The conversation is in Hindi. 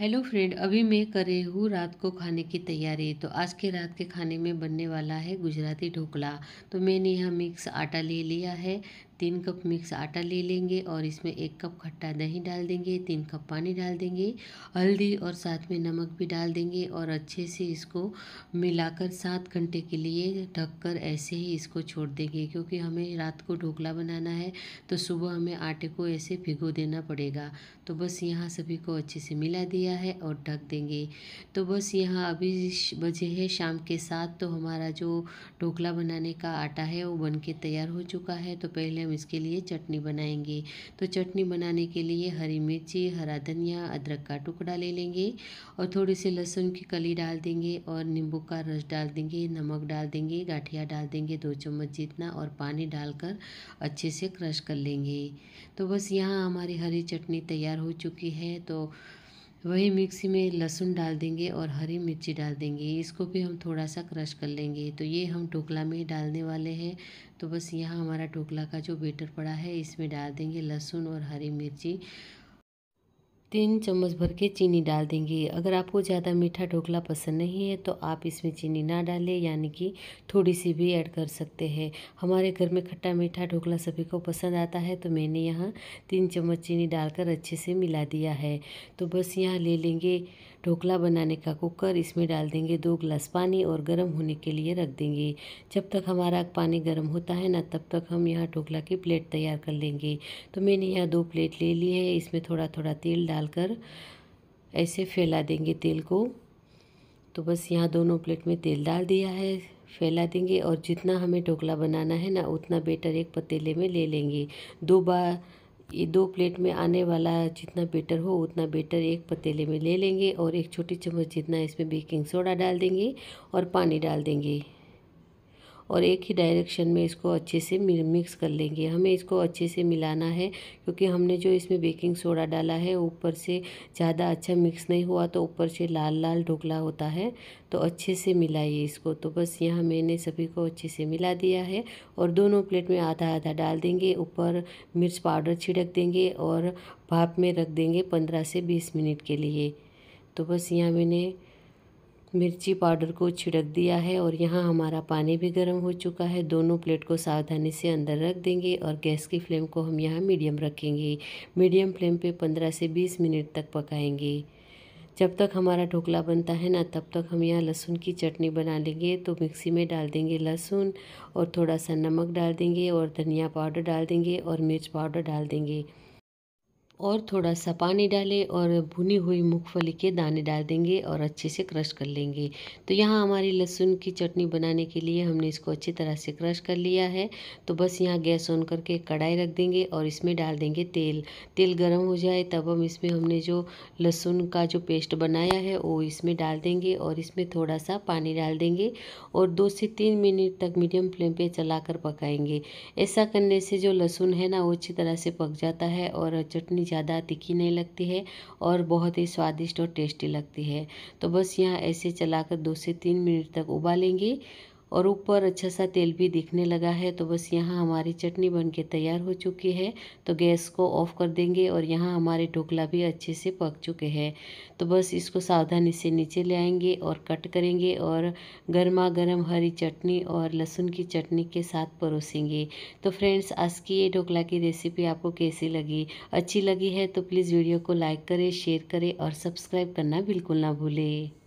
हेलो फ्रेंड अभी मैं कर रही हूँ रात को खाने की तैयारी तो आज के रात के खाने में बनने वाला है गुजराती ढोकला तो मैंने यहाँ मिक्स आटा ले लिया है तीन कप मिक्स आटा ले लेंगे और इसमें एक कप खट्टा दही डाल देंगे तीन कप पानी डाल देंगे हल्दी और साथ में नमक भी डाल देंगे और अच्छे से इसको मिलाकर सात घंटे के लिए ढककर ऐसे ही इसको छोड़ देंगे क्योंकि हमें रात को ढोकला बनाना है तो सुबह हमें आटे को ऐसे भिगो देना पड़ेगा तो बस यहाँ सभी को अच्छे से मिला दिया है और ढक देंगे तो बस यहाँ अभी बजे है शाम के साथ तो हमारा जो ढोकला बनाने का आटा है वो बन के तैयार हो चुका है तो पहले हम इसके लिए चटनी बनाएंगे तो चटनी बनाने के लिए हरी मिर्ची हरा धनिया अदरक का टुकड़ा ले लेंगे और थोड़ी सी लहसुन की कली डाल देंगे और नींबू का रस डाल देंगे नमक डाल देंगे गाठिया डाल देंगे दो चम्मच जितना और पानी डालकर अच्छे से क्रश कर लेंगे तो बस यहाँ हमारी हरी चटनी तैयार हो चुकी है तो वही मिक्सी में लहसुन डाल देंगे और हरी मिर्ची डाल देंगे इसको भी हम थोड़ा सा क्रश कर लेंगे तो ये हम टोकला में डालने वाले हैं तो बस यहाँ हमारा टोकला का जो बेटर पड़ा है इसमें डाल देंगे लहसुन और हरी मिर्ची तीन चम्मच भर के चीनी डाल देंगे अगर आपको ज़्यादा मीठा ढोकला पसंद नहीं है तो आप इसमें चीनी ना डालें यानी कि थोड़ी सी भी ऐड कर सकते हैं हमारे घर में खट्टा मीठा ढोकला सभी को पसंद आता है तो मैंने यहाँ तीन चम्मच चीनी डालकर अच्छे से मिला दिया है तो बस यहाँ ले लेंगे ढोकला बनाने का कुकर इसमें डाल देंगे दो गिलास पानी और गर्म होने के लिए रख देंगे जब तक हमारा पानी गर्म होता है ना तब तक हम यहाँ ढोकला की प्लेट तैयार कर लेंगे तो मैंने यहाँ दो प्लेट ले ली है इसमें थोड़ा थोड़ा तेल डालकर ऐसे फैला देंगे तेल को तो बस यहाँ दोनों प्लेट में तेल डाल दिया है फैला देंगे और जितना हमें ढोकला बनाना है ना उतना बेटर एक पतीले में ले लेंगे दो बार ये दो प्लेट में आने वाला जितना बेटर हो उतना बेटर एक पतीले में ले लेंगे और एक छोटी चम्मच जितना इसमें बेकिंग सोडा डाल देंगे और पानी डाल देंगे और एक ही डायरेक्शन में इसको अच्छे से मिक्स कर लेंगे हमें इसको अच्छे से मिलाना है क्योंकि हमने जो इसमें बेकिंग सोडा डाला है ऊपर से ज़्यादा अच्छा मिक्स नहीं हुआ तो ऊपर से लाल लाल ढोकला होता है तो अच्छे से मिलाइए इसको तो बस यहाँ मैंने सभी को अच्छे से मिला दिया है और दोनों प्लेट में आधा आधा डाल देंगे ऊपर मिर्च पाउडर छिड़क देंगे और भाप में रख देंगे पंद्रह से बीस मिनट के लिए तो बस यहाँ मैंने मिर्ची पाउडर को छिड़क दिया है और यहाँ हमारा पानी भी गर्म हो चुका है दोनों प्लेट को सावधानी से अंदर रख देंगे और गैस की फ्लेम को हम यहाँ मीडियम रखेंगे मीडियम फ्लेम पे 15 से 20 मिनट तक पकाएंगे जब तक हमारा ढोकला बनता है ना तब तक हम यहाँ लहसुन की चटनी बना लेंगे तो मिक्सी में डाल देंगे लहसुन और थोड़ा सा नमक डाल देंगे और धनिया पाउडर डाल देंगे और मिर्च पाउडर डाल देंगे और थोड़ा सा पानी डालें और भुनी हुई मूँगफली के दाने डाल देंगे और अच्छे से क्रश कर लेंगे तो यहाँ हमारी लहसुन की चटनी बनाने के लिए हमने इसको अच्छी तरह से क्रश कर लिया है तो बस यहाँ गैस ऑन करके कढ़ाई रख देंगे और इसमें डाल देंगे तेल तेल गर्म हो जाए तब हम इसमें हमने जो लहसुन का जो पेस्ट बनाया है वो इसमें डाल देंगे और इसमें थोड़ा सा पानी डाल देंगे और दो से तीन मिनट तक मीडियम फ्लेम पर चला पकाएंगे ऐसा करने से जो लहसुन है ना वो अच्छी तरह से पक जाता है और चटनी ज़्यादा तिखी नहीं लगती है और बहुत ही स्वादिष्ट और टेस्टी लगती है तो बस यहाँ ऐसे चलाकर दो से तीन मिनट तक उबालेंगे और ऊपर अच्छा सा तेल भी दिखने लगा है तो बस यहाँ हमारी चटनी बन के तैयार हो चुकी है तो गैस को ऑफ कर देंगे और यहाँ हमारे ढोकला भी अच्छे से पक चुके हैं तो बस इसको सावधानी से नीचे ले आएंगे और कट करेंगे और गर्मा गर्म हरी चटनी और लहसुन की चटनी के साथ परोसेंगे तो फ्रेंड्स आज की ये ढोकला की रेसिपी आपको कैसी लगी अच्छी लगी है तो प्लीज़ वीडियो को लाइक करें शेयर करें और सब्सक्राइब करना बिल्कुल ना भूलें